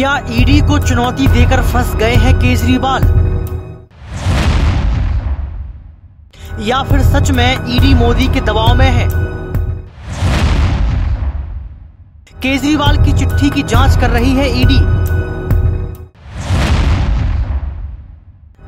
क्या ED e को चुनौती देकर फंस गए हैं केजरीवाल या फिर सच में ईडी e मोदी के दबाव में है केजरीवाल की चिट्ठी की जांच कर रही है ईडी e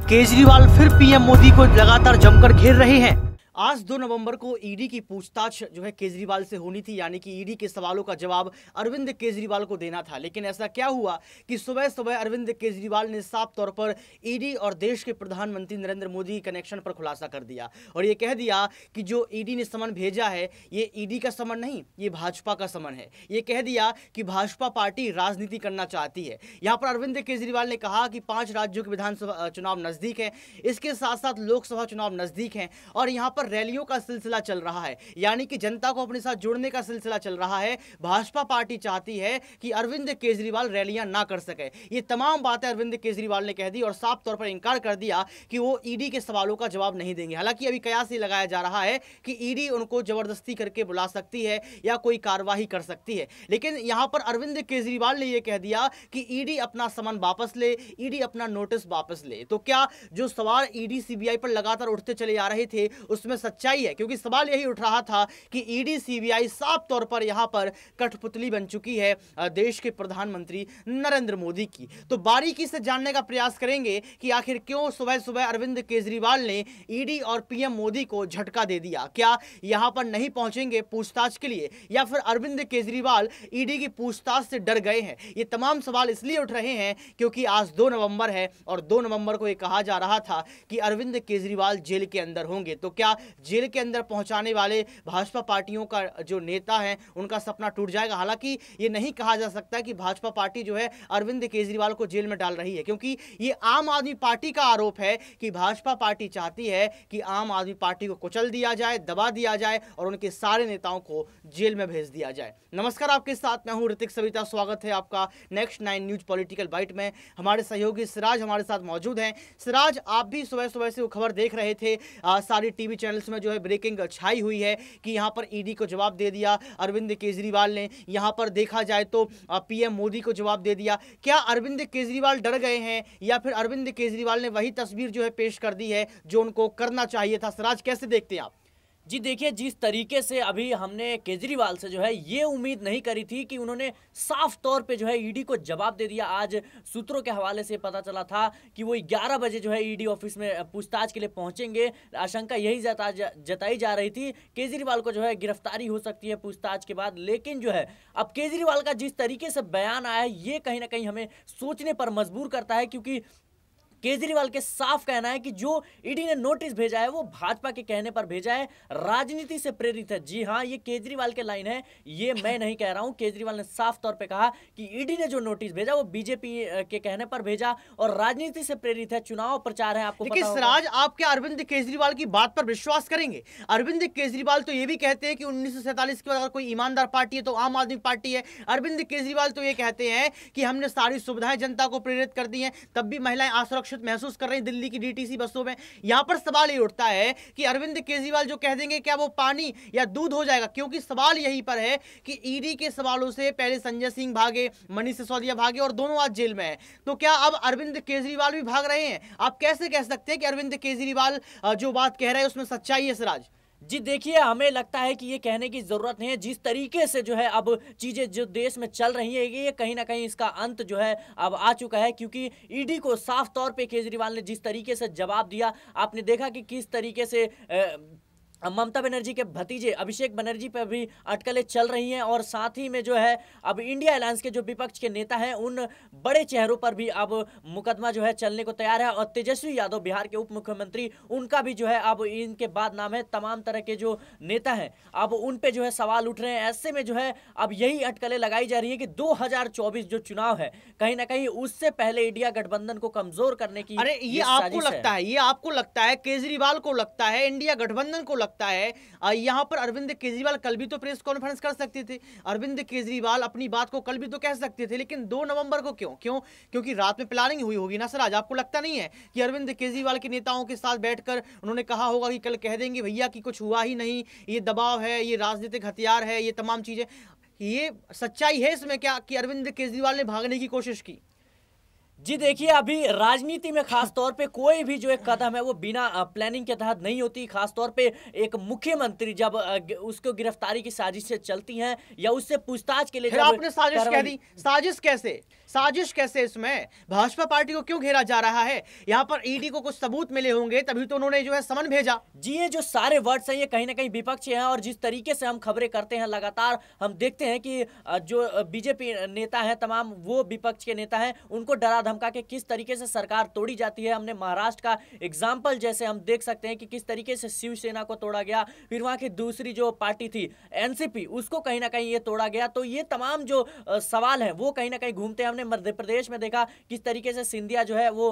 केजरीवाल फिर पीएम मोदी को लगातार जमकर घेर रहे हैं आज दो नवंबर को ईडी की पूछताछ जो है केजरीवाल से होनी थी यानी कि ईडी के सवालों का जवाब अरविंद केजरीवाल को देना था लेकिन ऐसा क्या हुआ कि सुबह सुबह अरविंद केजरीवाल ने साफ तौर पर ईडी और देश के प्रधानमंत्री नरेंद्र मोदी कनेक्शन पर खुलासा कर दिया और ये कह दिया कि जो ईडी ने समन भेजा है ये ईडी का समन नहीं ये भाजपा का समन है ये कह दिया कि भाजपा पार्टी राजनीति करना चाहती है यहाँ पर अरविंद केजरीवाल ने कहा कि पांच राज्यों के विधानसभा चुनाव नजदीक है इसके साथ साथ लोकसभा चुनाव नजदीक है और यहाँ पर रैलियों का सिलसिला चल रहा है यानी कि जनता को अपने साथ जुड़ने का सिलसिला चल रहा है भाजपा पार्टी चाहती है कि अरविंद केजरीवाल रैलियां ना कर सके ये तमाम बातें अरविंद केजरीवाल ने कह दी और साफ तौर पर इनकार कर दिया कि वो ईडी के सवालों का जवाब नहीं देंगे हालांकि अभी कयास ही लगाया जा रहा है कि ईडी उनको जबरदस्ती करके बुला सकती है या कोई कार्यवाही कर सकती है लेकिन यहां पर अरविंद केजरीवाल ने यह कह दिया कि ईडी अपना समन वापस ले ईडी अपना नोटिस वापस ले तो क्या जो सवाल ईडी सीबीआई पर लगातार उठते चले जा रहे थे उसमें इसमें सच्चाई है क्योंकि सवाल यही उठ रहा था कि ईडी e सीबीआई साफ तौर पर यहां पर कठपुतली बन चुकी है देश के प्रधानमंत्री नरेंद्र मोदी की तो बारीकी से जानने का प्रयास करेंगे कि आखिर क्यों सुबह सुबह अरविंद केजरीवाल ने ईडी e और पीएम मोदी को झटका दे दिया क्या यहां पर नहीं पहुंचेंगे पूछताछ के लिए या फिर अरविंद केजरीवाल ईडी e की पूछताछ से डर गए हैं ये तमाम सवाल इसलिए उठ रहे हैं क्योंकि आज दो नवंबर है और दो नवंबर को यह कहा जा रहा था कि अरविंद केजरीवाल जेल के अंदर होंगे तो क्या जेल के अंदर पहुंचाने वाले भाजपा पार्टियों का जो नेता है उनका सपना टूट जाएगा हालांकि ये नहीं कहा जा सकता कि भाजपा पार्टी जो है अरविंद केजरीवाल को जेल में डाल रही है क्योंकि ये आम आदमी पार्टी का आरोप है कि भाजपा पार्टी चाहती है कि आम आदमी पार्टी को कुचल दिया जाए दबा दिया जाए और उनके सारे नेताओं को जेल में भेज दिया जाए नमस्कार आपके साथ मैं हूँ ऋतिक सविता स्वागत है आपका next nine news political bite में हमारे सहयोगी सिराज हमारे साथ मौजूद हैं सिराज आप भी सुबह सुबह से वो खबर देख रहे थे आ, सारी टीवी चैनल चैनल्स में जो है ब्रेकिंग छाई हुई है कि यहाँ पर ईडी e को जवाब दे दिया अरविंद केजरीवाल ने यहाँ पर देखा जाए तो पीएम मोदी को जवाब दे दिया क्या अरविंद केजरीवाल डर गए हैं या फिर अरविंद केजरीवाल ने वही तस्वीर जो है पेश कर दी है जो उनको करना चाहिए था सराज कैसे देखते हैं आप जी देखिए जिस तरीके से अभी हमने केजरीवाल से जो है ये उम्मीद नहीं करी थी कि उन्होंने साफ तौर पे जो है ईडी को जवाब दे दिया आज सूत्रों के हवाले से पता चला था कि वो 11 बजे जो है ईडी ऑफिस में पूछताछ के लिए पहुंचेंगे आशंका यही जता जताई जा रही थी केजरीवाल को जो है गिरफ्तारी हो सकती है पूछताछ के बाद लेकिन जो है अब केजरीवाल का जिस तरीके से बयान आया है ये कहीं ना कहीं हमें सोचने पर मजबूर करता है क्योंकि केजरीवाल के साफ कहना है कि जो ईडी ने नोटिस भेजा है वो भाजपा के कहने पर भेजा है राजनीति से प्रेरित है जी हाँ ये केजरीवाल के लाइन है ये मैं नहीं कह रहा हूँ केजरीवाल ने साफ तौर पर कहा कि ईडी ने जो नोटिस भेजा वो बीजेपी के कहने पर भेजा और राजनीति से प्रेरित है चुनाव प्रचार है आपको राज आपके अरविंद केजरीवाल की बात पर विश्वास करेंगे अरविंद केजरीवाल तो ये भी कहते हैं कि उन्नीस के बाद अगर कोई ईमानदार पार्टी है तो आम आदमी पार्टी है अरविंद केजरीवाल तो ये कहते हैं कि हमने सारी सुविधाएं जनता को प्रेरित कर दी हैं तब भी महिलाएं असुरक्षित सुरक्षित महसूस कर रहे हैं दिल्ली की डीटीसी बसों में यहां पर सवाल ये उठता है कि अरविंद केजरीवाल जो कह देंगे क्या वो पानी या दूध हो जाएगा क्योंकि सवाल यही पर है कि ईडी e के सवालों से पहले संजय सिंह भागे मनीष सिसोदिया भागे और दोनों आज जेल में है तो क्या अब अरविंद केजरीवाल भी भाग रहे हैं आप कैसे कह सकते हैं कि अरविंद केजरीवाल जो बात कह रहे हैं उसमें सच्चाई है सराज जी देखिए हमें लगता है कि ये कहने की ज़रूरत नहीं है जिस तरीके से जो है अब चीज़ें जो देश में चल रही है ये कहीं ना कहीं इसका अंत जो है अब आ चुका है क्योंकि ईडी को साफ तौर पे केजरीवाल ने जिस तरीके से जवाब दिया आपने देखा कि किस तरीके से ए, ममता बनर्जी के भतीजे अभिषेक बनर्जी पर भी अटकलें चल रही हैं और साथ ही में जो है अब इंडिया अलायंस के जो विपक्ष के नेता हैं उन बड़े चेहरों पर भी अब मुकदमा जो है चलने को तैयार है और तेजस्वी यादव बिहार के उप मुख्यमंत्री उनका भी जो है अब इनके बाद नाम है तमाम तरह के जो नेता हैं अब उन पर जो है सवाल उठ रहे हैं ऐसे में जो है अब यही अटकलें लगाई जा रही है कि दो जो चुनाव है कहीं ना कहीं उससे पहले इंडिया गठबंधन को कमजोर करने की अरे ये आपको लगता है ये आपको लगता है केजरीवाल को लगता है इंडिया गठबंधन को लगता सकता है यहाँ पर अरविंद केजरीवाल कल भी तो प्रेस कॉन्फ्रेंस कर सकते थे अरविंद केजरीवाल अपनी बात को कल भी तो कह सकते थे लेकिन दो नवंबर को क्यों क्यों क्योंकि रात में प्लानिंग हुई होगी ना सर आज आपको लगता नहीं है कि अरविंद केजरीवाल के नेताओं के साथ बैठकर उन्होंने कहा होगा कि कल कह देंगे भैया कि कुछ हुआ ही नहीं ये दबाव है ये राजनीतिक हथियार है ये तमाम चीज़ें ये सच्चाई है इसमें क्या कि अरविंद केजरीवाल ने भागने की कोशिश की जी देखिए अभी राजनीति में खासतौर पे कोई भी जो एक कदम है वो बिना प्लानिंग के तहत नहीं होती खासतौर पे एक मुख्यमंत्री जब उसको गिरफ्तारी की साजिश से चलती हैं या उससे पूछताछ के लिए फिर आपने साजिश कह दी साजिश कैसे साजिश कैसे इसमें भाजपा पार्टी को क्यों घेरा जा रहा है यहाँ पर ईडी e को कुछ सबूत मिले होंगे तभी तो उन्होंने जो है समन भेजा जी ये जो सारे वर्ड्स हैं ये कहीं ना कहीं विपक्ष हैं और जिस तरीके से हम खबरें करते हैं लगातार हम देखते हैं कि जो बीजेपी नेता है तमाम वो विपक्ष के नेता है उनको डरा धमका के किस तरीके से सरकार तोड़ी जाती है हमने महाराष्ट्र का एग्जाम्पल जैसे हम देख सकते हैं कि किस तरीके से शिवसेना को तोड़ा गया फिर वहाँ की दूसरी जो पार्टी थी एनसीपी उसको कहीं ना कहीं ये तोड़ा गया तो ये तमाम जो सवाल हैं वो कहीं ना कहीं घूमते हमने मध्य प्रदेश में देखा किस तरीके से सिंधिया जो है वो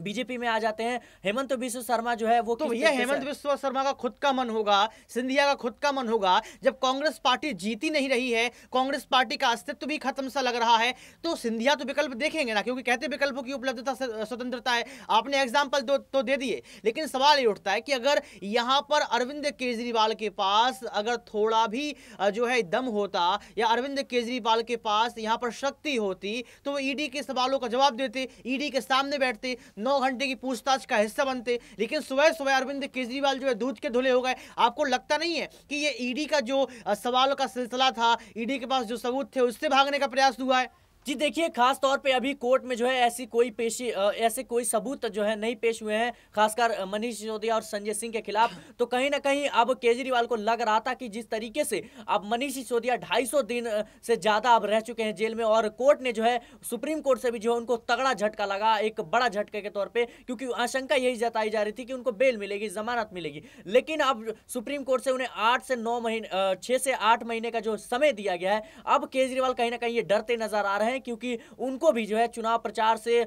बीजेपी में आ जाते हैं हेमंत विश्व शर्मा जो है वो तो भैया हेमंत विश्व शर्मा का खुद का मन होगा सिंधिया का खुद का मन होगा जब कांग्रेस पार्टी जीती नहीं रही है कांग्रेस पार्टी का अस्तित्व भी खत्म सा लग रहा है तो सिंधिया तो विकल्प देखेंगे ना क्योंकि कहते विकल्पों की उपलब्धता स्वतंत्रता है आपने एग्जाम्पल दो तो दे दिए लेकिन सवाल ये उठता है कि अगर यहाँ पर अरविंद केजरीवाल के पास अगर थोड़ा भी जो है दम होता या अरविंद केजरीवाल के पास यहाँ पर शक्ति होती तो वो ईडी e के सवालों का जवाब देते ईडी e के सामने बैठते नौ घंटे की पूछताछ का हिस्सा बनते लेकिन सुबह सुबह अरविंद केजरीवाल जो है दूध के धुले हो गए आपको लगता नहीं है कि ये ईडी का जो सवालों का सिलसिला था ईडी के पास जो सबूत थे उससे भागने का प्रयास हुआ है जी देखिए खास तौर पे अभी कोर्ट में जो है ऐसी कोई पेशी ऐसे कोई सबूत जो है नहीं पेश हुए हैं खासकर मनीष सिसोदिया और संजय सिंह के खिलाफ तो कहीं ना कहीं अब केजरीवाल को लग रहा था कि जिस तरीके से अब मनीष सिसोदिया 250 दिन से ज़्यादा अब रह चुके हैं जेल में और कोर्ट ने जो है सुप्रीम कोर्ट से भी जो है उनको तगड़ा झटका लगा एक बड़ा झटके के तौर पर क्योंकि आशंका यही जताई जा रही थी कि उनको बेल मिलेगी जमानत मिलेगी लेकिन अब सुप्रीम कोर्ट से उन्हें आठ से नौ महीने छः से आठ महीने का जो समय दिया गया है अब केजरीवाल कहीं ना कहीं ये डरते नजर आ रहे हैं हैं क्योंकि उनको भी जो है चुनाव प्रचार से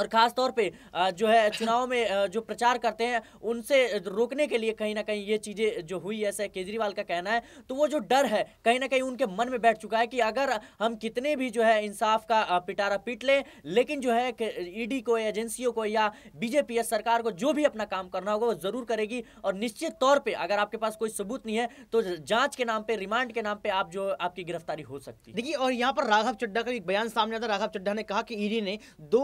और ख़ास तौर पे जो है चुनाव में जो प्रचार करते हैं उनसे रोकने के लिए कहीं ना कहीं ये चीज़ें जो हुई ऐसा केजरीवाल का कहना है तो वो जो डर है कहीं ना कहीं उनके मन में बैठ चुका है कि अगर हम कितने भी जो है इंसाफ का पिटारा पीट लें लेकिन जो है ईडी को एजेंसियों को या बीजेपी या सरकार को जो भी अपना काम करना होगा वो ज़रूर करेगी और निश्चित तौर पर अगर आपके पास कोई सबूत नहीं है तो जाँच के नाम पर रिमांड के नाम पर आप जो आपकी गिरफ्तारी हो सकती देखिए और यहाँ पर राघव चड्डा का एक बयान सामने आता राघव चड्डा ने कहा कि ईडी ने दो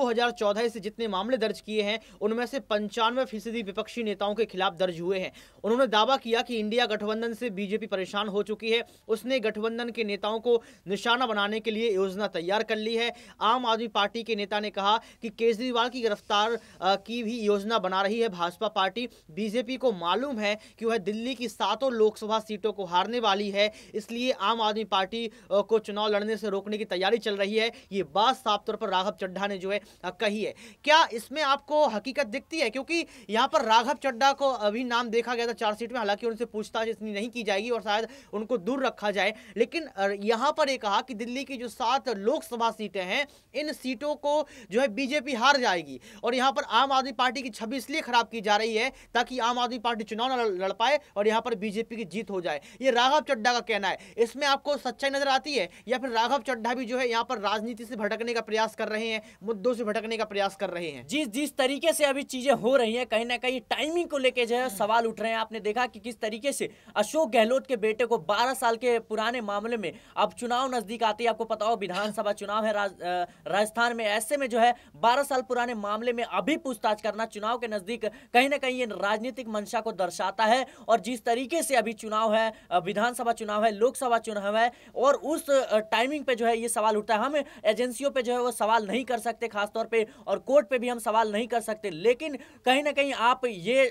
तरह से जितने मामले दर्ज किए हैं उनमें से पंचानवे फीसदी विपक्षी नेताओं के खिलाफ दर्ज हुए हैं उन्होंने दावा किया कि इंडिया गठबंधन से बीजेपी परेशान हो चुकी है उसने गठबंधन के नेताओं को निशाना बनाने के लिए योजना तैयार कर ली है आम आदमी पार्टी के नेता ने कहा कि केजरीवाल की गिरफ्तार की भी योजना बना रही है भाजपा पार्टी बीजेपी को मालूम है कि वह दिल्ली की सातों लोकसभा सीटों को हारने वाली है इसलिए आम आदमी पार्टी को चुनाव लड़ने से रोकने की तैयारी चल रही है ये बात साफ तौर पर राघव चड्ढा ने जो है कही है है क्या इसमें आपको हकीकत दिखती है क्योंकि यहाँ पर राघव चड्डा को अभी नाम देखा गया था चार सीट में हालांकि उनसे पूछताछ इतनी नहीं की जाएगी और शायद उनको दूर रखा जाए लेकिन यहाँ पर ये कहा कि दिल्ली की जो सात लोकसभा सीटें हैं इन सीटों को जो है बीजेपी हार जाएगी और यहाँ पर आम आदमी पार्टी की छवि इसलिए खराब की जा रही है ताकि आम आदमी पार्टी चुनाव न लड़ पाए और यहाँ पर बीजेपी की जीत हो जाए ये राघव चड्डा का कहना है इसमें आपको सच्चाई नजर आती है या फिर राघव चड्ढा भी जो है यहाँ पर राजनीति से भटकने का प्रयास कर रहे हैं मुद्दों से भटकने का प्रयास प्रयास कर रहे हैं जिस जिस तरीके से अभी चीजें हो रही हैं कहीं ना कहीं टाइमिंग को लेके जो है हम्म। सवाल उठ रहे हैं आपने देखा कि किस तरीके से अशोक गहलोत के बेटे को 12 साल के पुराने मामले में अब चुनाव नजदीक आते ही आपको पता हो विधानसभा चुनाव है राजस्थान में ऐसे में जो है बारह साल पुराने मामले में अभी पूछताछ करना चुनाव के नजदीक कहीं ना कहीं ये राजनीतिक मंशा को दर्शाता है और जिस तरीके से अभी चुनाव है विधानसभा चुनाव है लोकसभा चुनाव है और उस टाइमिंग पे जो है ये सवाल उठता है हम एजेंसियों पे जो है वो सवाल नहीं कर सकते खासतौर पे और कोर्ट पे भी हम सवाल नहीं कर सकते लेकिन कहीं ना कहीं आप ये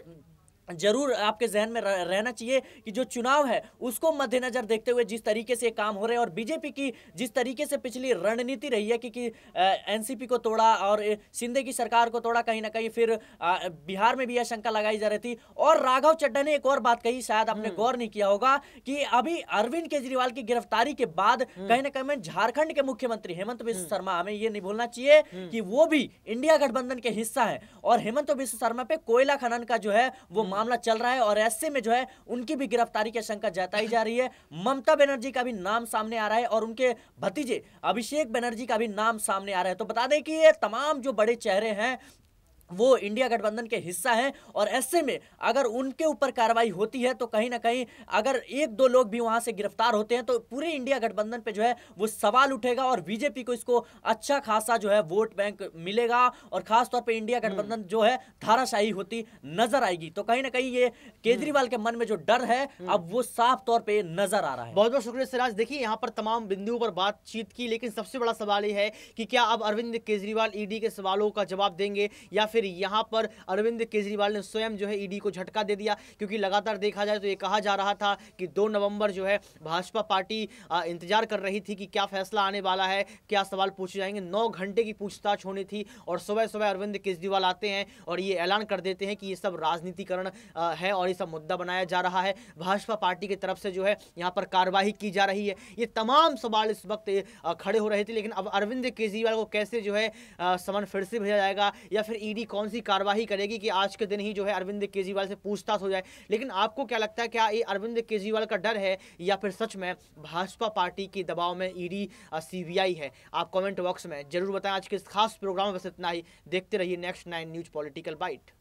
जरूर आपके जहन में रहना चाहिए कि जो चुनाव है उसको मद्देनजर देखते हुए जिस तरीके से काम हो रहे हैं और बीजेपी की जिस तरीके से पिछली रणनीति रही है कि, कि एनसीपी को तोड़ा और सिंधे की सरकार को तोड़ा कहीं ना कहीं फिर आ, बिहार में भी यह शंका लगाई जा रही थी और राघव चड्डा ने एक और बात कही शायद आपने हम्म। गौर नहीं किया होगा कि अभी अरविंद केजरीवाल की गिरफ्तारी के बाद हम्म। कहीं ना कहीं झारखंड के मुख्यमंत्री हेमंत विश्व हम्म। शर्मा हमें यह नहीं भूलना चाहिए कि वो भी इंडिया गठबंधन के हिस्सा है और हेमंत विश्व शर्मा पे कोयला खनन का जो है वो मामला चल रहा है और ऐसे में जो है उनकी भी गिरफ्तारी की शंका जताई जा रही है ममता बनर्जी का भी नाम सामने आ रहा है और उनके भतीजे अभिषेक बनर्जी का भी नाम सामने आ रहा है तो बता दें कि ये तमाम जो बड़े चेहरे हैं वो इंडिया गठबंधन के हिस्सा हैं और ऐसे में अगर उनके ऊपर कार्रवाई होती है तो कहीं ना कहीं अगर एक दो लोग भी वहां से गिरफ्तार होते हैं तो पूरे इंडिया गठबंधन पे जो है वो सवाल उठेगा और बीजेपी को इसको अच्छा खासा जो है वोट बैंक मिलेगा और खासतौर पर इंडिया हम्म। गठबंधन जो है धाराशाही होती नजर आएगी तो कहीं ना कहीं ये केजरीवाल के मन में जो डर है हम्म। अब वो साफ तौर पर नजर आ रहा है बहुत बहुत शुक्रिया सिराज देखिए यहाँ पर तमाम बिंदुओं पर बातचीत की लेकिन सबसे बड़ा सवाल ये है कि क्या अब अरविंद केजरीवाल ईडी के सवालों का जवाब देंगे या फिर फिर यहाँ पर अरविंद केजरीवाल ने स्वयं जो है ईडी को झटका दे दिया क्योंकि लगातार देखा जाए तो ये कहा जा रहा था कि दो नवंबर जो है भाजपा पार्टी इंतजार कर रही थी कि क्या फैसला आने वाला है क्या सवाल पूछे जाएंगे नौ घंटे की पूछताछ होनी थी और सुबह सुबह अरविंद केजरीवाल आते हैं और ये ऐलान कर देते हैं कि ये सब राजनीतिकरण है और ये सब मुद्दा बनाया जा रहा है भाजपा पार्टी की तरफ से जो है यहाँ पर कार्रवाई की जा रही है ये तमाम सवाल इस वक्त खड़े हो रहे थे लेकिन अब अरविंद केजरीवाल को कैसे जो है समन फिर से भेजा जाएगा या फिर ईडी कौन सी कार्रवाई करेगी कि आज के दिन ही जो है अरविंद केजरीवाल से पूछताछ हो जाए लेकिन आपको क्या लगता है क्या ये अरविंद केजरीवाल का डर है या फिर सच में भाजपा पार्टी के दबाव में ईडी सीबीआई है आप कमेंट बॉक्स में जरूर बताएं आज के इस खास प्रोग्राम में बस इतना ही देखते रहिए next nine news political bite